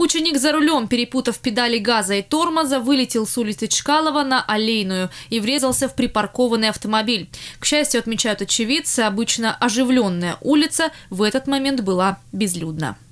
Ученик за рулем, перепутав педали газа и тормоза, вылетел с улицы Чкалова на Олейную и врезался в припаркованный автомобиль. К счастью, отмечают очевидцы, обычно оживленная улица в этот момент была безлюдна.